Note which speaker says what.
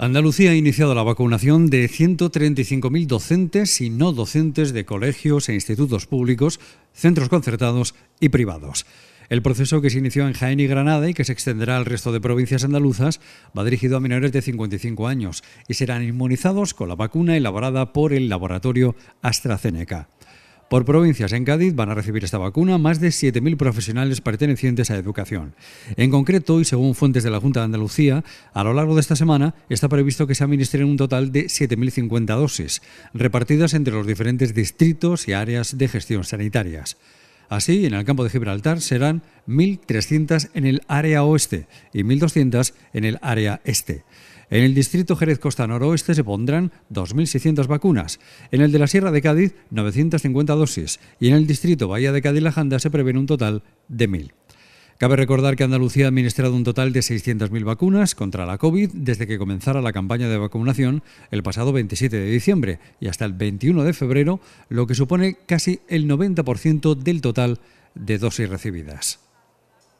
Speaker 1: Andalucía ha iniciado la vacunación de 135.000 docentes y no docentes de colegios e institutos públicos, centros concertados y privados. El proceso que se inició en Jaén y Granada y que se extenderá al resto de provincias andaluzas va dirigido a menores de 55 años y serán inmunizados con la vacuna elaborada por el laboratorio AstraZeneca. Por provincias, en Cádiz van a recibir esta vacuna más de 7.000 profesionales pertenecientes a educación. En concreto, y según fuentes de la Junta de Andalucía, a lo largo de esta semana está previsto que se administren un total de 7.050 dosis, repartidas entre los diferentes distritos y áreas de gestión sanitarias. Así, en el campo de Gibraltar serán 1.300 en el área oeste y 1.200 en el área este. En el distrito Jerez Costa Noroeste se pondrán 2.600 vacunas, en el de la Sierra de Cádiz 950 dosis y en el distrito Bahía de Cádiz-La Janda se prevén un total de 1.000. Cabe recordar que Andalucía ha administrado un total de 600.000 vacunas contra la COVID desde que comenzara la campaña de vacunación el pasado 27 de diciembre y hasta el 21 de febrero, lo que supone casi el 90% del total de dosis recibidas.